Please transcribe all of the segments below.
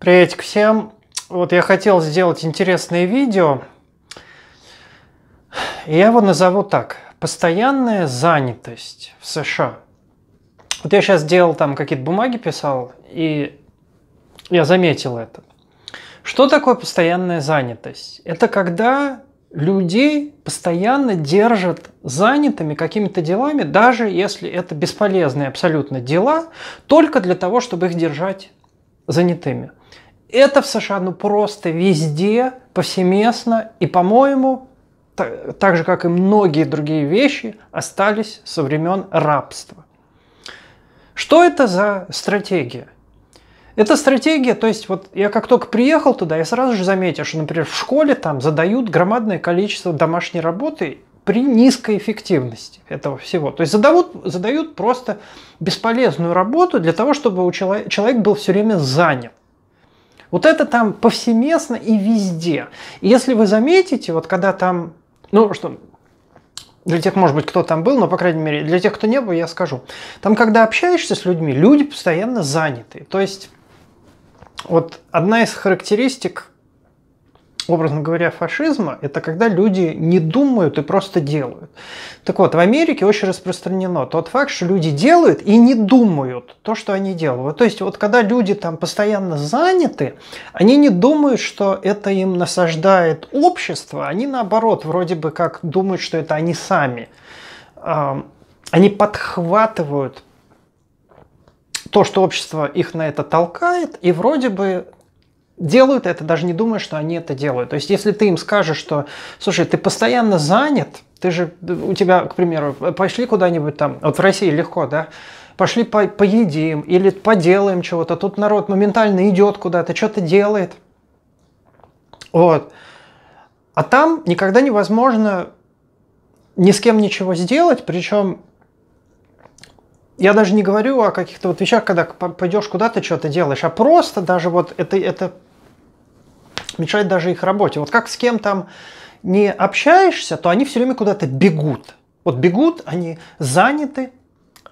Привет всем. Вот я хотел сделать интересное видео. я его назову так. Постоянная занятость в США. Вот я сейчас делал там какие-то бумаги, писал, и я заметил это. Что такое постоянная занятость? Это когда людей постоянно держат занятыми какими-то делами, даже если это бесполезные абсолютно дела, только для того, чтобы их держать занятыми. Это в США ну просто везде, повсеместно, и, по-моему, так, так же, как и многие другие вещи, остались со времен рабства. Что это за стратегия? Это стратегия, то есть вот я как только приехал туда, я сразу же заметил, что, например, в школе там задают громадное количество домашней работы, при низкой эффективности этого всего. То есть задают, задают просто бесполезную работу для того, чтобы у человек, человек был все время занят. Вот это там повсеместно и везде. И если вы заметите, вот когда там, ну что, для тех, может быть, кто там был, но, по крайней мере, для тех, кто не был, я скажу. Там, когда общаешься с людьми, люди постоянно заняты. То есть, вот одна из характеристик образно говоря, фашизма, это когда люди не думают и просто делают. Так вот, в Америке очень распространено тот факт, что люди делают и не думают то, что они делают. То есть вот когда люди там постоянно заняты, они не думают, что это им насаждает общество, они наоборот вроде бы как думают, что это они сами. Они подхватывают то, что общество их на это толкает, и вроде бы делают это, даже не думая, что они это делают. То есть, если ты им скажешь, что, слушай, ты постоянно занят, ты же, у тебя, к примеру, пошли куда-нибудь там, вот в России легко, да, пошли по поедим или поделаем чего-то, тут народ моментально идет куда-то, что-то делает. Вот. А там никогда невозможно ни с кем ничего сделать, причем я даже не говорю о каких-то вот вещах, когда пойдешь куда-то что-то делаешь, а просто даже вот это, это мешает даже их работе. Вот как с кем там не общаешься, то они все время куда-то бегут. Вот бегут, они заняты,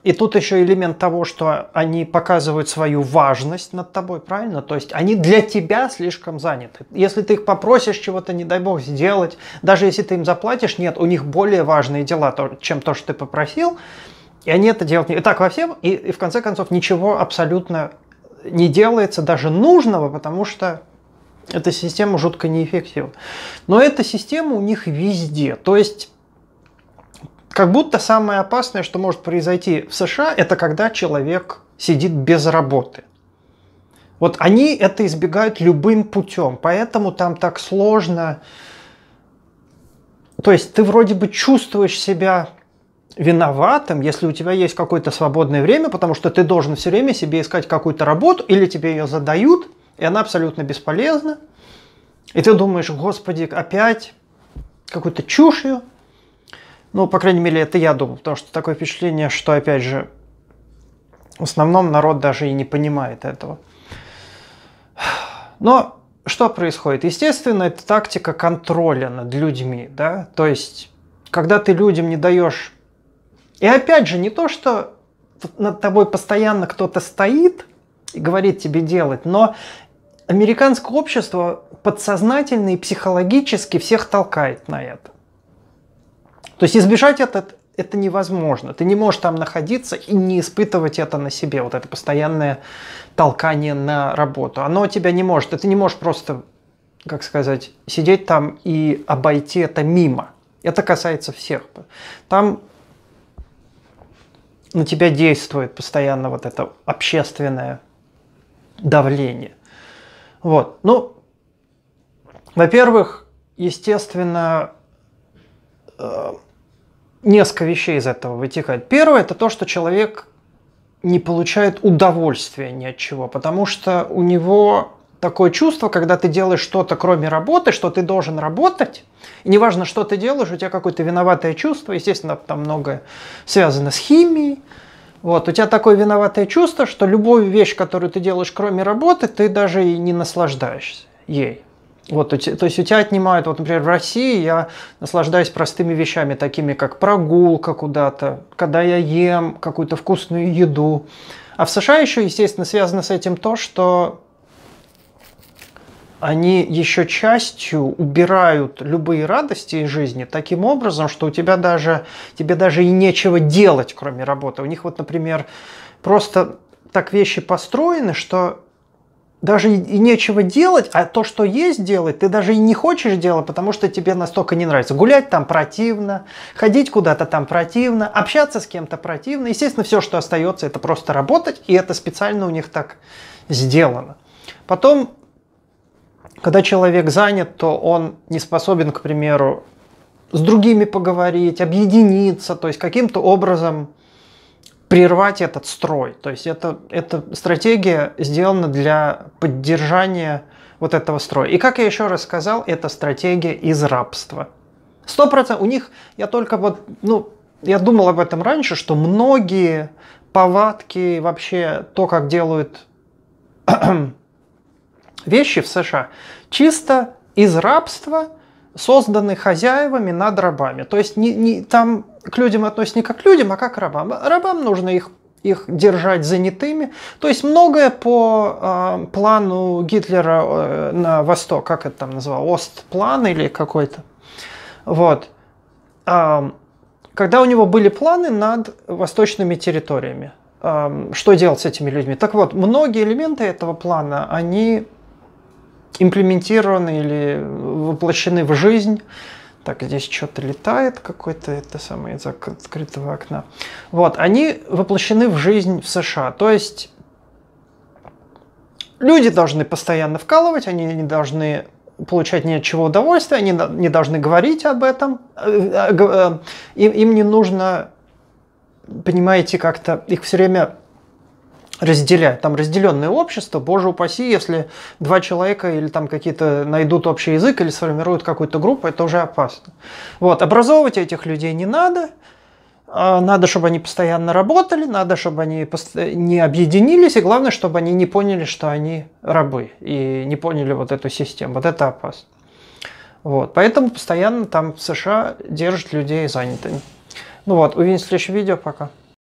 и тут еще элемент того, что они показывают свою важность над тобой, правильно? То есть они для тебя слишком заняты. Если ты их попросишь чего-то, не дай бог, сделать, даже если ты им заплатишь, нет, у них более важные дела, чем то, что ты попросил, и они это делают. И так во всем, и, и в конце концов ничего абсолютно не делается, даже нужного, потому что эта система жутко неэффективна. Но эта система у них везде. То есть как будто самое опасное, что может произойти в США, это когда человек сидит без работы. Вот они это избегают любым путем, поэтому там так сложно. То есть ты вроде бы чувствуешь себя виноватым, если у тебя есть какое-то свободное время, потому что ты должен все время себе искать какую-то работу, или тебе ее задают, и она абсолютно бесполезна. И ты думаешь, господи, опять какую-то чушью. Ну, по крайней мере, это я думал, потому что такое впечатление, что, опять же, в основном народ даже и не понимает этого. Но что происходит? Естественно, это тактика контроля над людьми, да, то есть, когда ты людям не даешь... И опять же, не то, что над тобой постоянно кто-то стоит и говорит тебе делать, но Американское общество подсознательно и психологически всех толкает на это. То есть избежать этот это невозможно. Ты не можешь там находиться и не испытывать это на себе, вот это постоянное толкание на работу. Оно тебя не может. Ты не можешь просто, как сказать, сидеть там и обойти это мимо. Это касается всех. Там на тебя действует постоянно вот это общественное давление. Вот. Ну, во-первых, естественно, э, несколько вещей из этого вытекает. Первое – это то, что человек не получает удовольствия ни от чего, потому что у него такое чувство, когда ты делаешь что-то кроме работы, что ты должен работать, и неважно, что ты делаешь, у тебя какое-то виноватое чувство, естественно, там многое связано с химией, вот, у тебя такое виноватое чувство, что любую вещь, которую ты делаешь, кроме работы, ты даже и не наслаждаешься ей. Вот, то есть у тебя отнимают, вот, например, в России я наслаждаюсь простыми вещами, такими как прогулка куда-то, когда я ем какую-то вкусную еду. А в США еще, естественно, связано с этим то, что они еще частью убирают любые радости из жизни таким образом, что у тебя даже, тебе даже и нечего делать, кроме работы. У них вот, например, просто так вещи построены, что даже и нечего делать, а то, что есть делать, ты даже и не хочешь делать, потому что тебе настолько не нравится. Гулять там противно, ходить куда-то там противно, общаться с кем-то противно. Естественно, все, что остается, это просто работать, и это специально у них так сделано. Потом когда человек занят, то он не способен, к примеру, с другими поговорить, объединиться, то есть каким-то образом прервать этот строй. То есть это, эта стратегия сделана для поддержания вот этого строя. И как я еще раз сказал, это стратегия из рабства. Сто процентов у них, я только вот, ну, я думал об этом раньше, что многие повадки, вообще то, как делают вещи в США чисто из рабства созданы хозяевами над рабами. То есть не, не, там к людям относятся не как к людям, а как к рабам. Рабам нужно их их держать занятыми. То есть многое по э, плану Гитлера э, на восток, как это там называл, Остплан или какой-то. Вот. Э, когда у него были планы над восточными территориями, э, что делать с этими людьми? Так вот, многие элементы этого плана, они имплементированы или воплощены в жизнь. Так, здесь что-то летает какой-то, это самое, из открытого окна. Вот, они воплощены в жизнь в США. То есть люди должны постоянно вкалывать, они не должны получать ни от чего удовольствия, они не должны говорить об этом, э, э, э, им, им не нужно, понимаете, как-то их все время разделяют. Там разделенное общество, боже упаси, если два человека или там какие-то найдут общий язык или сформируют какую-то группу, это уже опасно. Вот, образовывать этих людей не надо, а, надо, чтобы они постоянно работали, надо, чтобы они не объединились, и главное, чтобы они не поняли, что они рабы, и не поняли вот эту систему. Вот это опасно. Вот. Поэтому постоянно там в США держат людей занятыми. Ну вот, увидимся в следующем видео, пока.